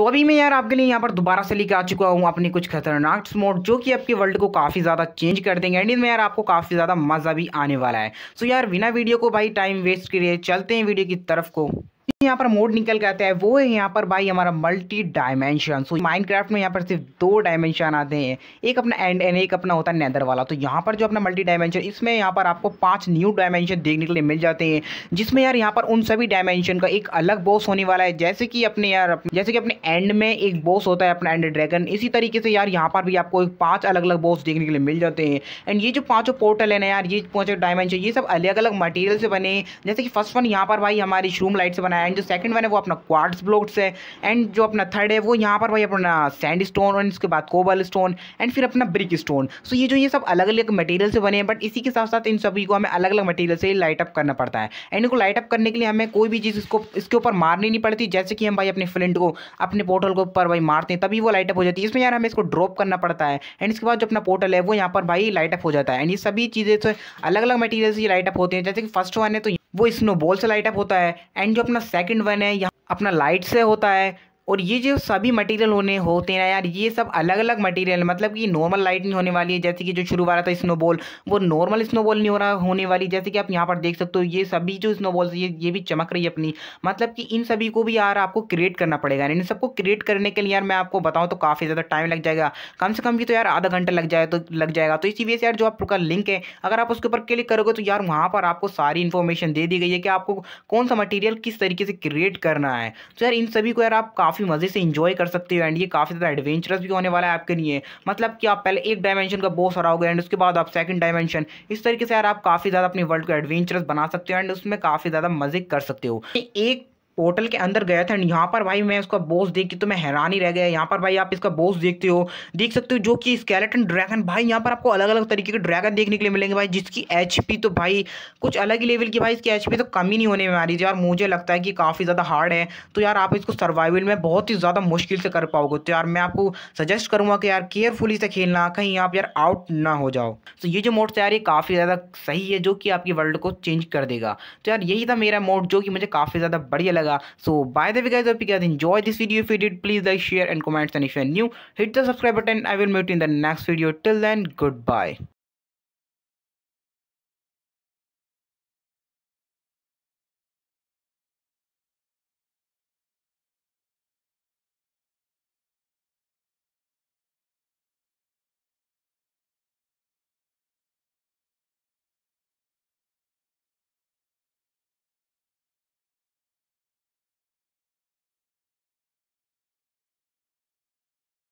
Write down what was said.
तो अभी मैं यार आपके लिए यहाँ पर दोबारा से लेकर आ चुका हूँ अपने कुछ खतरनाक मोड जो कि आपके वर्ल्ड को काफ़ी ज़्यादा चेंज कर देंगे एंड इनमें यार आपको काफ़ी ज़्यादा मज़ा भी आने वाला है सो यार बिना वीडियो को भाई टाइम वेस्ट करिए चलते हैं वीडियो की तरफ को यहाँ पर मोड निकल के आता है वो है यहाँ पर भाई हमारा मल्टी डायमेंशन सो माइनक्राफ्ट में यहाँ पर सिर्फ दो डायमेंशन आते हैं एक अपना एंड एंड एक अपना होता है नेदर वाला तो यहाँ पर जो अपना मल्टी डायमेंशन इसमें यहाँ पर आपको पांच न्यू डायमेंशन देखने के लिए मिल जाते हैं जिसमें यार यहाँ पर उन सभी डायमेंशन का एक अलग बॉस होने वाला है जैसे कि अपने यार जैसे कि अपने एंड में एक बॉस होता है अपना एंड ड्रैगन इसी तरीके से यार यहाँ पर भी आपको पाँच अलग अलग बॉस देखने के लिए मिल जाते हैं एंड ये जो पाँचों पोर्टल है ना यार ये पाँचों डायमेंशन ये सब अलग अलग मटेरियल से बने जैसे कि फर्स्ट वन यहाँ पर भाई हमारी शूम लाइट से बनाया एंड जो सेकंड वन है वो अपना क्वार्ट्स ब्लॉक्स है एंड जो अपना थर्ड है वो यहाँ पर भाई अपना सैंड स्टोन और इसके बाद कोबल स्टोन एंड फिर अपना ब्रिक स्टोन सो ये जो ये सब अलग अलग मटेरियल से बने हैं बट इसी के साथ साथ इन सभी को हमें अलग अलग मटेरियल से लाइटअप करना पड़ता है एंड इनको लाइटअप करने के लिए हमें कोई भी चीज़ इसको इसके ऊपर मारनी नहीं पड़ती जैसे कि हम भाई अपने फ्लिंट को अपने पोर्टल के ऊपर भाई मारते हैं तभी वो लाइटअप हो जाती है इसमें यार हमें इसको ड्रॉप करना पड़ता है एंड इसके बाद जो अपना पोर्टल है वो यहाँ पर भाई लाइटअप हो जाता है एंड ये सभी चीज़ें से अलग अलग मटेरियल से लाइटअप होते हैं जैसे कि फर्स्ट वन है तो वो स्नोबॉल से लाइटअप होता है एंड जो अपना सेकंड वन है यहाँ अपना लाइट से होता है और ये जो सभी मटेरियल होने होते हैं यार ये सब अलग अलग मटेरियल मतलब कि नॉर्मल लाइट नहीं होने वाली है जैसे कि जो शुरू वाला रहा था स्नोबॉल वो नॉर्मल स्नोबॉल नहीं हो रहा होने वाली जैसे कि आप यहाँ पर देख सकते हो ये सभी जो स्नोबॉल्स ये ये भी चमक रही है अपनी मतलब कि इन सभी को भी यार आपको क्रिएट करना पड़ेगा इन सबको क्रिएट करने के लिए यार मैं आपको बताऊँ तो काफ़ी ज़्यादा टाइम लग जाएगा कम से कम भी तो यार आधा घंटा लग जाए तो लग जाएगा तो इसी वजह से यार जो आपका लिंक है अगर आप उसके ऊपर क्लिक करोगे तो यार वहाँ पर आपको सारी इन्फॉर्मेशन दे दी गई है कि आपको कौन सा मटीरियल किस तरीके से क्रिएट करना है तो यार इन सभी को यार आप काफ़ी काफ़ी मज़े से इंजॉय कर सकते हो एंड ये काफ़ी ज़्यादा एडवेंचरस भी होने वाला है आपके लिए मतलब कि आप पहले एक डायमेंशन का बोस हराओगे एंड उसके बाद आप सेकंड डायमेंशन इस तरीके से यार आप काफ़ी ज़्यादा अपने वर्ल्ड को एडवेंचरस बना सकते हो एंड उसमें काफ़ी ज़्यादा मज़े कर सकते हो एक पोर्टल के अंदर गया था एंड यहाँ पर भाई मैं उसका बॉस देख के तो मैं हैरान ही रह गया यहाँ पर भाई आप इसका बॉस देखते हो देख सकते हो जो कि स्केलेटन ड्रैगन भाई यहाँ पर आपको अलग अलग तरीके के ड्रैगन देखने के लिए मिलेंगे भाई जिसकी एच तो भाई कुछ अलग ही लेवल की भाई इसकी एच तो कमी नहीं होने में आ रही यार मुझे लगता है कि काफ़ी ज़्यादा हार्ड है तो यार आप इसको सर्वाइवल में बहुत ही ज़्यादा मुश्किल से कर पाओगे तो यार मैं आपको सजेस्ट करूँगा कि यार केयरफुली से खेलना कहीं आप यार आउट ना हो जाओ तो ये जो मोड यार ये काफ़ी ज़्यादा सही है जो कि आपकी वर्ल्ड को चेंज कर देगा तो यार यही था मेरा मोड जो कि मुझे काफ़ी ज़्यादा बढ़िया लगा So, by the way, guys, hope you guys enjoyed this video if you did please like share and comment and if you're new hit the subscribe button i will meet you in the next video till then goodbye